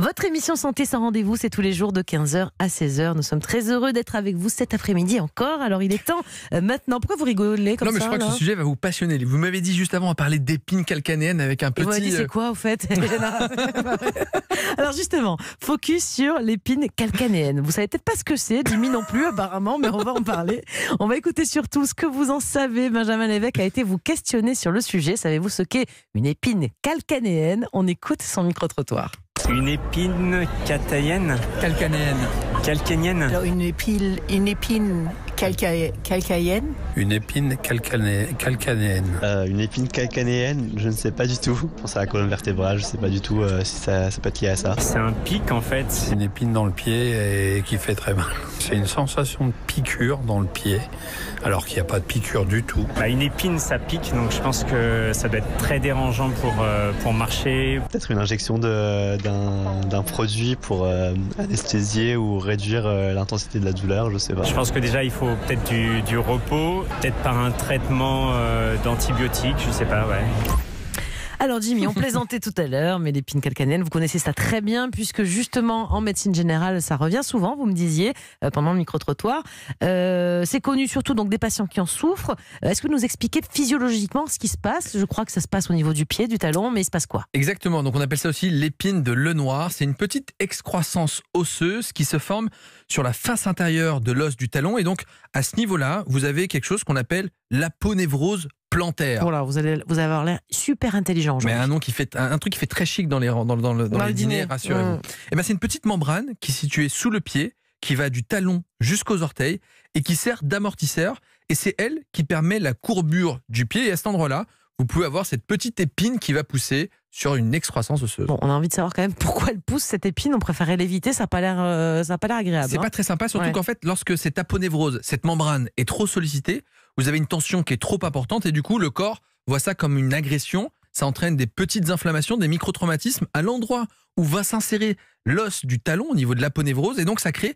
Votre émission Santé sans rendez-vous, c'est tous les jours de 15h à 16h. Nous sommes très heureux d'être avec vous cet après-midi encore. Alors il est temps euh, maintenant. Pourquoi vous rigolez comme Non, mais je crois que ce sujet va vous passionner. Vous m'avez dit juste avant à parler d'épines calcanéennes avec un petit. dit c'est euh, quoi au fait Alors justement, focus sur l'épine calcanéenne. Vous savez peut-être pas ce que c'est, Jimmy non plus apparemment, mais on va en parler. On va écouter surtout ce que vous en savez. Benjamin Lévesque a été vous questionner sur le sujet. Savez-vous ce qu'est une épine calcanéenne On écoute son micro-trottoir. Une épine catayenne Calcanéenne. Calcanienne une, épine, une épine calcaïenne Une épine euh, une épine calcanéenne, je ne sais pas du tout. Je à la colonne vertébrale, je ne sais pas du tout euh, si ça, peut être lié à ça. C'est un pic en fait. C'est Une épine dans le pied et qui fait très mal c'est une sensation de piqûre dans le pied, alors qu'il n'y a pas de piqûre du tout. Bah, une épine, ça pique, donc je pense que ça doit être très dérangeant pour, euh, pour marcher. Peut-être une injection d'un produit pour euh, anesthésier ou réduire euh, l'intensité de la douleur, je ne sais pas. Je pense que déjà, il faut peut-être du, repos, peut-être par un traitement d'antibiotiques, je ne sais pas, ouais. Alors Jimmy, on plaisantait tout à l'heure, mais l'épine calcanienne, vous connaissez ça très bien, puisque justement en médecine générale, ça revient souvent, vous me disiez, euh, pendant le micro-trottoir. Euh, c'est connu surtout donc des patients qui en souffrent. Euh, est-ce que vous nous expliquez physiologiquement ce qui se passe Je crois que ça se passe au niveau du pied, du talon, mais il se passe quoi Exactement, donc on appelle ça aussi l'épine de Lenoir. C'est une petite excroissance osseuse qui se forme sur la face intérieure de l'os du talon. Et donc à ce niveau-là, vous avez quelque chose qu'on appelle la l'aponévrose plantaire. Voilà, oh vous allez vous avoir l'air super intelligent. Mais un nom qui fait un, truc qui fait très chic dans les dans, les dîners, rassurez-vous. Et eh ben c'est une petite membrane qui est située sous le pied, qui va du talon jusqu'aux orteils et qui sert d'amortisseur. Et c'est elle qui permet la courbure du pied. Et à cet endroit-là, vous pouvez avoir cette petite épine qui va pousser sur une excroissance osseuse. on a envie de savoir quand même pourquoi elle pousse cette épine. On préférait l'éviter, ça n'a euh, pas l'air agréable. C'est hein. pas très sympa, surtout qu'en fait, lorsque cette aponévrose, cette membrane est trop sollicitée, vous avez une tension qui est trop importante et du coup, le corps voit ça comme une agression. Ça entraîne des petites inflammations, des micro-traumatismes à l'endroit où va s'insérer l'os du talon au niveau de l'aponévrose. Et donc, ça crée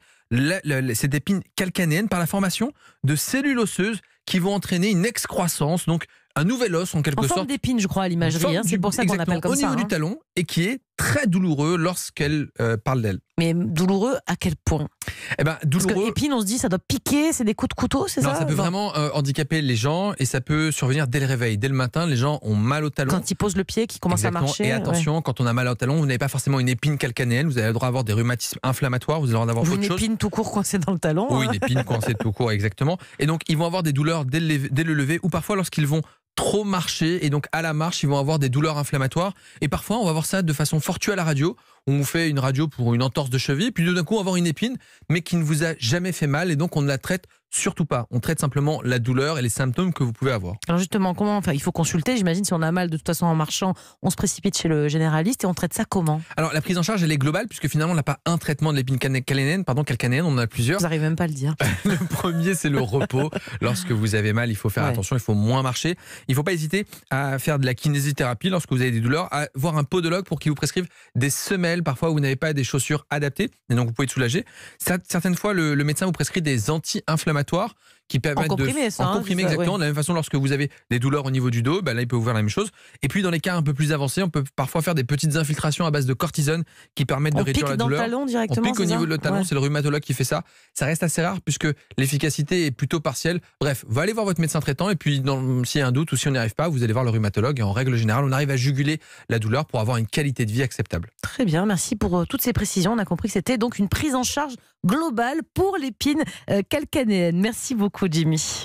cette épine calcanéenne par la formation de cellules osseuses qui vont entraîner une excroissance, donc un nouvel os en quelque en sorte. forme d'épine, je crois, à l'imagerie. Hein. c'est pour ça qu'on appelle comme ça. Au niveau du hein. talon et qui est très douloureux lorsqu'elle euh, parle d'elle. Mais douloureux à quel point eh ben, douloureux. Parce que épine, on se dit, ça doit piquer, c'est des coups de couteau, c'est ça Ça peut vraiment euh, handicaper les gens et ça peut survenir dès le réveil. Dès le matin, les gens ont mal au talon. Quand ils posent le pied, qui commence à marcher. Et attention, quand on a mal au talon, vous n'avez pas forcément une épine calcanéenne, vous avez le droit d'avoir des rhumatismes inflammatoires, vous allez en avoir d'autres autre une épine tout court coincée dans le talon. Oui, une hein. épine coincée tout court, exactement. Et donc, ils vont avoir des douleurs dès dès le lever ou parfois lorsqu'ils vont trop marché et donc à la marche, ils vont avoir des douleurs inflammatoires. Et parfois, on va voir ça de façon fortuite à la radio on vous fait une radio pour une entorse de cheville, puis d'un coup avoir une épine, mais qui ne vous a jamais fait mal, et donc on ne la traite surtout pas. On traite simplement la douleur et les symptômes que vous pouvez avoir. Alors justement, comment enfin, il faut consulter J'imagine si on a mal de toute façon en marchant, on se précipite chez le généraliste et on traite ça comment Alors la prise en charge, elle est globale puisque finalement on n'a pas un traitement de l'épine calénienne, pardon, calcanéenne, on en a plusieurs. Vous n'arrivez même pas à le dire. le premier, c'est le repos. Lorsque vous avez mal, il faut faire attention, il faut moins marcher. Il ne faut pas hésiter à faire de la kinésithérapie lorsque vous avez des douleurs, à voir un podologue pour qu'il vous prescrive des semelles parfois vous n'avez pas des chaussures adaptées, et donc vous pouvez être soulagé. Certaines fois, le médecin vous prescrit des anti-inflammatoires qui permettent de comprimer hein, exactement. De la même façon, lorsque vous avez des douleurs au niveau du dos, ben là, il peut vous faire la même chose. Et puis, dans les cas un peu plus avancés, on peut parfois faire des petites infiltrations à base de cortisone qui permettent de réduire pique la dans douleur. Le talon directement, on pique au niveau de le talon, c'est le rhumatologue qui fait ça. Ça reste assez rare puisque l'efficacité est plutôt partielle. Bref, vous allez voir votre médecin traitant et puis, s'il y a un doute ou si on n'y arrive pas, vous allez voir le rhumatologue. Et en règle générale, on arrive à juguler la douleur pour avoir une qualité de vie acceptable. Très bien, merci pour euh, toutes ces précisions. On a compris que c'était donc une prise en charge Global pour l'épine euh, calcanéenne. Merci beaucoup, Jimmy.